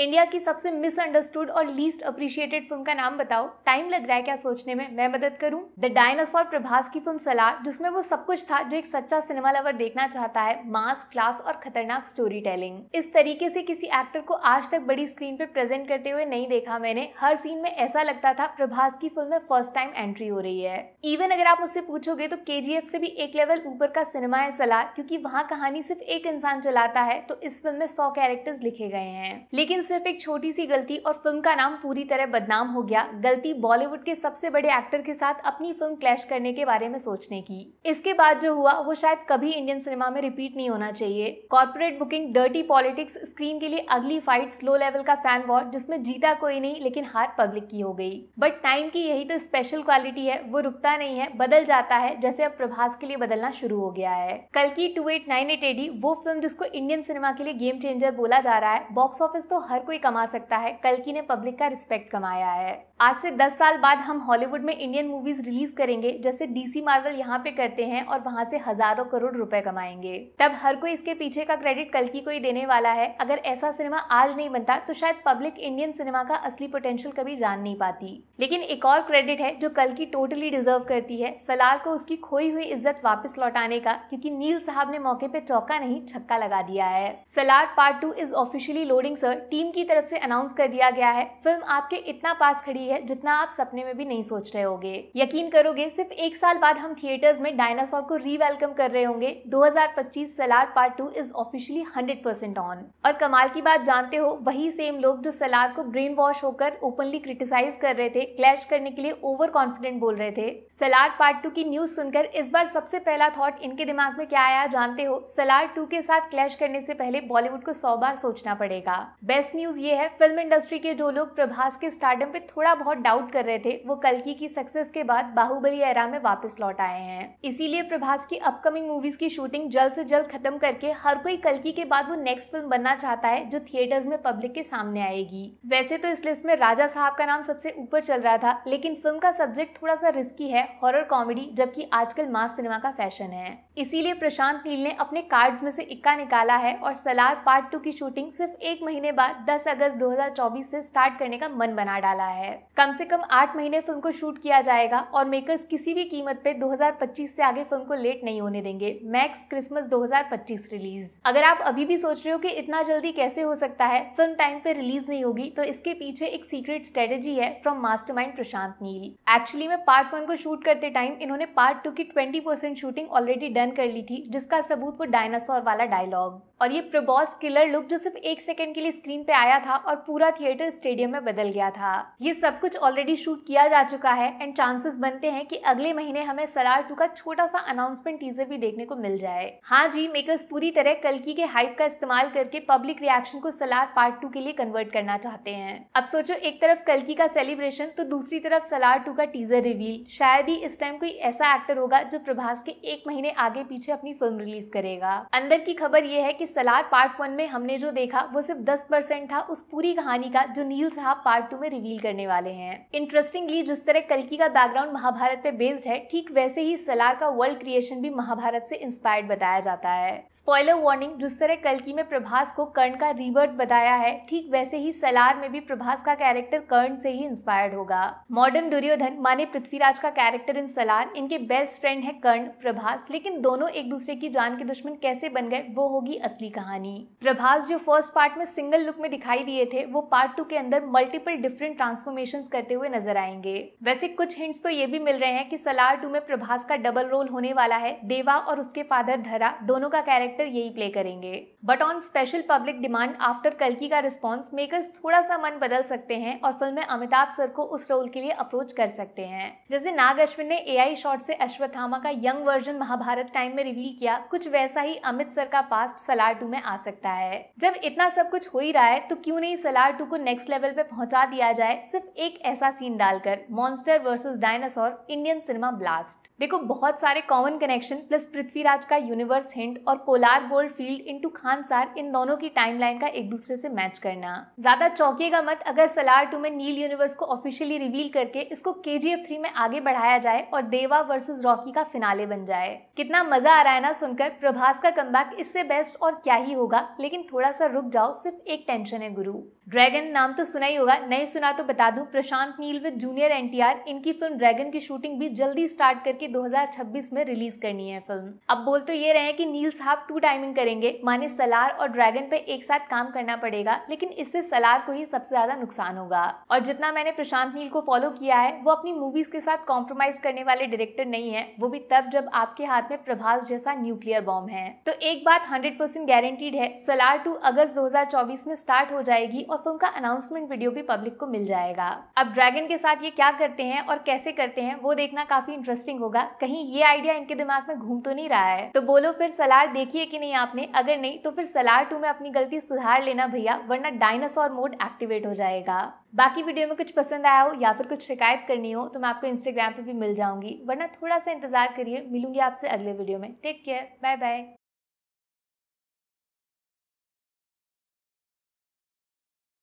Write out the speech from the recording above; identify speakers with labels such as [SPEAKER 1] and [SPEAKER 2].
[SPEAKER 1] India की सबसे misunderstood और लीस्ट अप्रिशिएटेड फिल्म का नाम बताओ टाइम लग रहा है क्या सोचने में मैं मदद करूं द डायनासोर प्रभास की फिल्म सलार जिसमें वो सब कुछ था जो एक सच्चा सिनेमा लवर देखना चाहता है मास क्लास और खतरनाक स्टोरी टेलिंग इस तरीके से किसी एक्टर को आज तक बड़ी स्क्रीन पर प्रेजेंट करते हुए नहीं देखा मैंने हर सीन में ऐसा लगता था प्रभास की फिल्म में फर्स्ट टाइम एंट्री हो रही है इवन अगर आप मुझसे पूछोगे तो के से भी एक लेवल ऊपर का सिनेमा है सलार क्यूँकी वहाँ कहानी सिर्फ एक इंसान चलाता है तो इस फिल्म में सौ कैरेक्टर्स लिखे गए हैं लेकिन सिर्फ एक छोटी सी गलती और फिल्म का नाम पूरी तरह बदनाम हो गया गलती बॉलीवुड के सबसे बड़े एक्टर के साथ अपनी फिल्म क्लैश करने के बारे में सोचने की इसके बाद जो हुआ वो शायद कभी इंडियन सिनेमा में रिपीट नहीं होना चाहिए corporate booking dirty politics screen के लिए अगली फाइट स्लो लेवल का फैन वॉर जिसमें जीता कोई नहीं लेकिन हार पब्लिक की हो गई बट टाइम की यही तो स्पेशल क्वालिटी है वो रुकता नहीं है बदल जाता है जैसे अब प्रभास के लिए बदलना शुरू हो गया है कल की two eight nine eight AD वो फिल्म जिसको इंडियन सिनेमा के लिए गेम चेंजर बोला जा रहा है बॉक्स ऑफिस तो हर हर कोई कमा सकता है कल्कि ने पब्लिक का रिस्पेक्ट कमाया है आज से 10 साल बाद हम हॉलीवुड में इंडियन मूवीज रिलीज करेंगे जैसे डीसी मार्वल यहाँ पे करते हैं और वहाँ से हजारों करोड़ रुपए कमाएंगे तब हर कोई इसके पीछे का क्रेडिट कल की कोई देने वाला है अगर ऐसा सिनेमा आज नहीं बनता तो शायद पब्लिक इंडियन सिनेमा का असली पोटेंशियल कभी जान नहीं पाती लेकिन एक और क्रेडिट है जो कल की टोटली डिजर्व करती है सलार को उसकी खोई हुई इज्जत वापस लौटाने का क्योंकि नील साहब ने मौके पे चौका नहीं छक्का लगा दिया है Salaar part two is officially loading sir team की तरफ से अनाउंस कर दिया गया है फिल्म आपके इतना पास खड़ी रही है जितना आप सपने में भी नहीं सोच रहे होगे यकीन करोगे सिर्फ एक साल बाद हम थिएटर्स में डायनासोर को रीवेलकम कर रहे होंगे 2025 Salaar part two is officially 100% percent on और कमाल की बात जानते हो वही सेम लोग जो सलार को ब्रेन वॉश होकर ओपनली क्रिटिसाइज कर रहे थे क्लैश करने के लिए ओवर कॉन्फिडेंट बोल रहे थे सलार पार्ट टू की न्यूज सुनकर इस बार सबसे पहला थॉट इनके दिमाग में क्या आया जानते हो सलार टू के साथ क्लैश करने से पहले बॉलीवुड को सौ बार सोचना पड़ेगा बेस्ट न्यूज ये है फिल्म इंडस्ट्री के जो लोग प्रभास के स्टार्टअप पे थोड़ा बहुत डाउट कर रहे थे वो कलकी की सक्सेस के बाद बाहुबली एरा में वापस लौट आए हैं इसीलिए प्रभास की अपकमिंग मूवीज की शूटिंग जल्द से जल्द खत्म करके हर कोई कलकी के बाद वो नेक्स्ट फिल्म बनना चाहता है जो थिएटर्स में पब्लिक के सामने आएगी वैसे तो इस लिस्ट में राजा साहब का नाम सबसे ऊपर चल रहा था लेकिन फिल्म का सब्जेक्ट थोड़ा सा रिस्की है हॉरर कॉमेडी जबकि आजकल मास सिनेमा का फैशन है इसीलिए प्रशांत नील ने अपने कार्ड्स में से इक्का निकाला है और सलार पार्ट टू की शूटिंग सिर्फ एक महीने बाद 10 अगस्त 2024 से स्टार्ट करने का मन बना डाला है कम से कम आठ महीने फिल्म को शूट किया जाएगा और मेकर्स किसी भी कीमत पे 2025 से आगे फिल्म को लेट नहीं होने देंगे मैक्स क्रिसमस 2025 रिलीज अगर आप अभी भी सोच रहे हो कि इतना जल्दी कैसे हो सकता है फिल्म टाइम पे रिलीज नहीं होगी तो इसके पीछे एक सीक्रेट स्ट्रेटेजी है from master Prashanth Neel actually में पार्ट वन को शूट करते टाइम इन्होंने पार्ट टू की ट्वेंटी शूटिंग ऑलरेडी डन कर ली थी जिसका सबूत वो डायनासोर वाला डायलॉग और ये प्रबॉस किलर लुक जो सिर्फ एक सेकेंड के लिए स्क्रीन पे आया था और पूरा थिएटर स्टेडियम में बदल गया था ये सब कुछ ऑलरेडी शूट किया जा चुका है एंड चांसेस बनते हैं कि अगले महीने हमें सलार टू का छोटा सा अनाउंसमेंट टीजर भी देखने को मिल जाए हाँ जी मेकर्स पूरी तरह कलकी के हाइप का इस्तेमाल करके पब्लिक रिएक्शन को सलार पार्ट टू के लिए कन्वर्ट करना चाहते हैं अब सोचो एक तरफ कलकी का सेलिब्रेशन तो दूसरी तरफ सलार टू का टीजर रिवील शायद ही इस टाइम कोई ऐसा एक्टर होगा जो प्रभास के एक महीने आगे पीछे अपनी फिल्म रिलीज करेगा अंदर की खबर ये है की सलार पार्ट वन में हमने जो देखा वो सिर्फ दस परसेंट था उस पूरी कहानी का जो नील साहब पार्ट टू में रिवील करने वाले हैं इंटरेस्टिंगली जिस तरह कल्कि का बैकग्राउंड महाभारत पे बेस्ड है ठीक वैसे ही सलार का वर्ल्ड क्रिएशन भी महाभारत से इंस्पायर्ड बताया जाता है स्पॉयलर वार्निंग जिस तरह कल्कि में प्रभास को कर्ण का रिवर्ट बताया है ठीक वैसे ही सलार में भी प्रभास का कैरेक्टर कर्ण से ही इंस्पायर्ड होगा मॉडर्न दुर्योधन माने पृथ्वीराज का कैरेक्टर इन सलार इनके बेस्ट फ्रेंड है कर्ण प्रभास लेकिन दोनों एक दूसरे की जान के दुश्मन कैसे बन गए वो होगी असली असली कहानी प्रभास जो फर्स्ट पार्ट में सिंगल लुक में दिखाई दिए थे वो पार्ट टू के अंदर मल्टीपल डिफरेंट ट्रांसफॉर्मेशन करते हुए नजर आएंगे वैसे कुछ हिंट्स तो ये भी मिल रहे हैं कि सलार टू में प्रभास का डबल रोल होने वाला है देवा और उसके फादर धरा दोनों का कैरेक्टर यही प्ले करेंगे but on special public demand after कलकी का रिस्पॉन्स मेकर्स थोड़ा सा मन बदल सकते हैं और फिल्म में अमिताभ सर को उस रोल के लिए अप्रोच कर सकते हैं जैसे नाग अश्विन ने ए शॉट से अश्वत्थामा का यंग वर्जन महाभारत टाइम में रिवील किया कुछ वैसा ही अमित सर का पास्ट सलार सलार टू में आ सकता है जब इतना सब कुछ हो ही रहा है तो क्यों नहीं सलार टू को नेक्स्ट लेवल पे पहुंचा दिया जाए सिर्फ एक ऐसा सीन डालकर monster versus dinosaur Indian cinema blast देखो बहुत सारे कॉमन कनेक्शन प्लस पृथ्वीराज का यूनिवर्स हिंट और पोलार गोल्ड फील्ड इंटू सार इन दोनों की टाइमलाइन का एक दूसरे से मैच करना ज्यादा चौंकिएगा मत अगर सलार टू में नील यूनिवर्स को ऑफिशियली रिवील करके इसको के जी में आगे बढ़ाया जाए और देवा वर्सेज रॉकी का फिनाले बन जाए कितना मजा आ रहा है ना सुनकर प्रभास का कम इससे बेस्ट और और क्या ही होगा लेकिन थोड़ा सा रुक जाओ सिर्फ एक टेंशन है गुरु ड्रैगन नाम तो सुना ही होगा नहीं सुना तो बता दूं Prashanth Neel with junior NTR इनकी फिल्म ड्रैगन की शूटिंग भी जल्दी स्टार्ट करके 2026 में रिलीज करनी है फिल्म अब बोल तो ये रहे कि नील साहब टू टाइमिंग करेंगे माने सलार और ड्रैगन पे एक साथ काम करना पड़ेगा लेकिन इससे सलार को ही सबसे ज्यादा नुकसान होगा और जितना मैंने प्रशांत नील को फॉलो किया है वो अपनी मूवीज के साथ कॉम्प्रोमाइज करने वाले डायरेक्टर नहीं है वो भी तब जब आपके हाथ में प्रभास जैसा न्यूक्लियर बॉम्ब है तो एक बात हंड्रेड परसेंट गारंटीड है सलार टू अगस्त 2024 में स्टार्ट हो जाएगी और फिल्म का अनाउंसमेंट वीडियो भी पब्लिक को मिल जाएगा अब ड्रैगन के साथ ये क्या करते हैं और कैसे करते हैं वो देखना काफी इंटरेस्टिंग होगा कहीं ये आइडिया इनके दिमाग में घूम तो नहीं रहा है तो बोलो फिर सलार देखिए कि नहीं आपने अगर नहीं तो फिर सलार टू में अपनी गलती सुधार लेना भैया वरना डायनासोर मोड एक्टिवेट हो जाएगा बाकी वीडियो में कुछ पसंद आया हो या फिर कुछ शिकायत करनी हो तो मैं आपको इंस्टाग्राम पे भी मिल जाऊंगी वरना थोड़ा सा इंतजार करिए मिलूंगी आपसे अगले वीडियो में टेक केयर बाय बाय